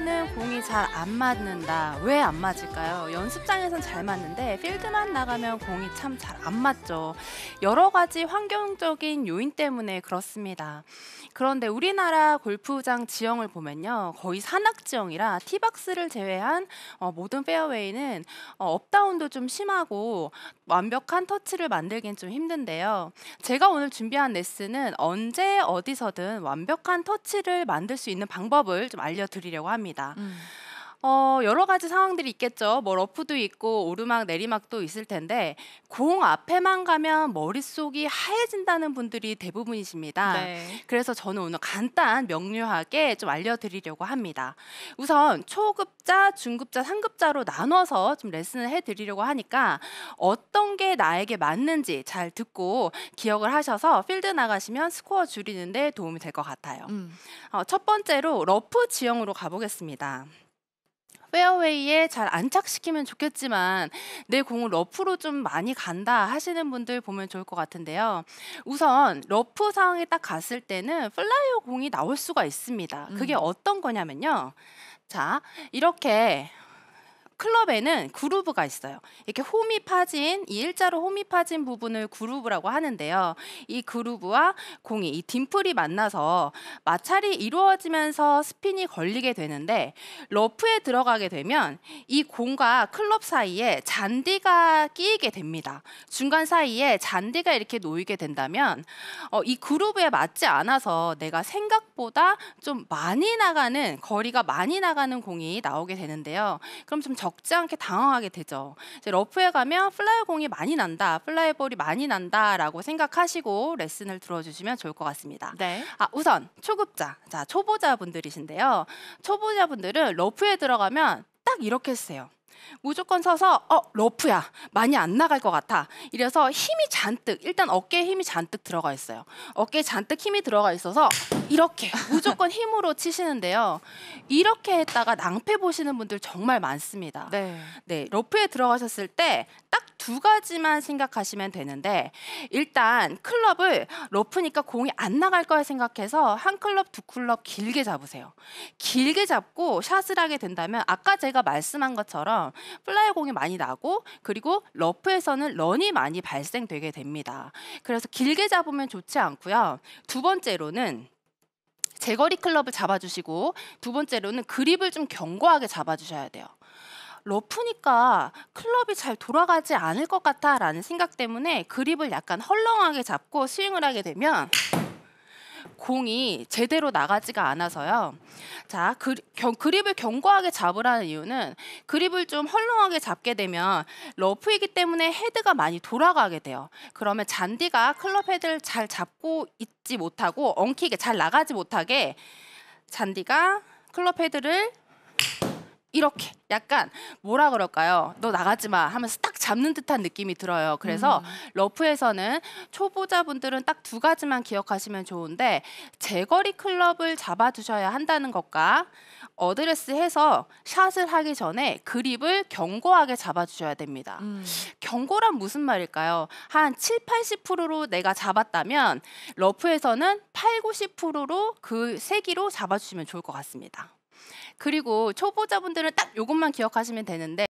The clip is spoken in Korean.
필드는 공이 잘 안 맞는다. 왜 안 맞을까요? 연습장에선 잘 맞는데 필드만 나가면 공이 참 잘 안 맞죠. 여러 가지 환경적인 요인 때문에 그렇습니다. 그런데 우리나라 골프장 지형을 보면요. 거의 산악 지형이라 티박스를 제외한 어, 모든 페어웨이는 어, 업다운도 좀 심하고 완벽한 터치를 만들긴 좀 힘든데요. 제가 오늘 준비한 레슨은 언제 어디서든 완벽한 터치를 만들 수 있는 방법을 좀 알려드리려고 합니다. 했니다 음. 어, 여러 가지 상황들이 있겠죠. 뭐 러프도 있고 오르막 내리막도 있을 텐데 공 앞에만 가면 머릿속이 하얘진다는 분들이 대부분이십니다. 네. 그래서 저는 오늘 간단 명료하게 좀 알려드리려고 합니다. 우선 초급자, 중급자, 상급자로 나눠서 좀 레슨을 해드리려고 하니까 어떤 게 나에게 맞는지 잘 듣고 기억을 하셔서 필드 나가시면 스코어 줄이는데 도움이 될 것 같아요. 음. 어, 첫 번째로 러프 지형으로 가보겠습니다. 페어웨이에 잘 안착시키면 좋겠지만 내 공을 러프로 좀 많이 간다 하시는 분들 보면 좋을 것 같은데요. 우선 러프 상황에 딱 갔을 때는 플라이어 공이 나올 수가 있습니다. 그게 음. 어떤 거냐면요. 자, 이렇게 클럽에는 그루브가 있어요. 이렇게 홈이 파진 이 일자로 홈이 파진 부분을 그루브라고 하는데요. 이 그루브와 공이 이 딤플이 만나서 마찰이 이루어지면서 스핀이 걸리게 되는데 러프에 들어가게 되면 이 공과 클럽 사이에 잔디가 끼이게 됩니다. 중간 사이에 잔디가 이렇게 놓이게 된다면 어, 이 그루브에 맞지 않아서 내가 생각보다 좀 많이 나가는 거리가 많이 나가는 공이 나오게 되는데요. 그럼 좀 적. 적지 않게 당황하게 되죠. 이제 러프에 가면 플라이 공이 많이 난다, 플라이 볼이 많이 난다라고 생각하시고 레슨을 들어주시면 좋을 것 같습니다. 네. 아 우선 초급자, 자 초보자분들이신데요. 초보자분들은 러프에 들어가면 딱 이렇게 쓰세요. 무조건 서서 어 러프야 많이 안 나갈 것 같아 이래서 힘이 잔뜩 일단 어깨에 힘이 잔뜩 들어가 있어요 어깨에 잔뜩 힘이 들어가 있어서 이렇게 무조건 힘으로 치시는데요. 이렇게 했다가 낭패 보시는 분들 정말 많습니다. 네. 네 러프에 들어가셨을 때 딱 두 가지만 생각하시면 되는데 일단 클럽을 러프니까 공이 안 나갈 거야 생각해서 한 클럽 두 클럽 길게 잡으세요. 길게 잡고 샷을 하게 된다면 아까 제가 말씀한 것처럼 플라이 공이 많이 나고 그리고 러프에서는 런이 많이 발생되게 됩니다. 그래서 길게 잡으면 좋지 않고요. 두 번째로는 제거리 클럽을 잡아주시고 두 번째로는 그립을 좀 견고하게 잡아주셔야 돼요. 러프니까 클럽이 잘 돌아가지 않을 것 같아라는 생각 때문에 그립을 약간 헐렁하게 잡고 스윙을 하게 되면 공이 제대로 나가지가 않아서요. 자, 그, 겨, 그립을 견고하게 잡으라는 이유는 그립을 좀 헐렁하게 잡게 되면 러프이기 때문에 헤드가 많이 돌아가게 돼요. 그러면 잔디가 클럽 헤드를 잘 잡고 있지 못하고 엉키게 잘 나가지 못하게 잔디가 클럽 헤드를 이렇게 약간 뭐라 그럴까요? 너 나가지 마 하면서 딱 잡는 듯한 느낌이 들어요. 그래서 음. 러프에서는 초보자분들은 딱 두 가지만 기억하시면 좋은데 제거리 클럽을 잡아두셔야 한다는 것과 어드레스해서 샷을 하기 전에 그립을 견고하게 잡아주셔야 됩니다. 음. 견고란 무슨 말일까요? 한 7, 80%로 내가 잡았다면 러프에서는 8, 90%로 그 세기로 잡아주시면 좋을 것 같습니다. 그리고 초보자분들은 딱 이것만 기억하시면 되는데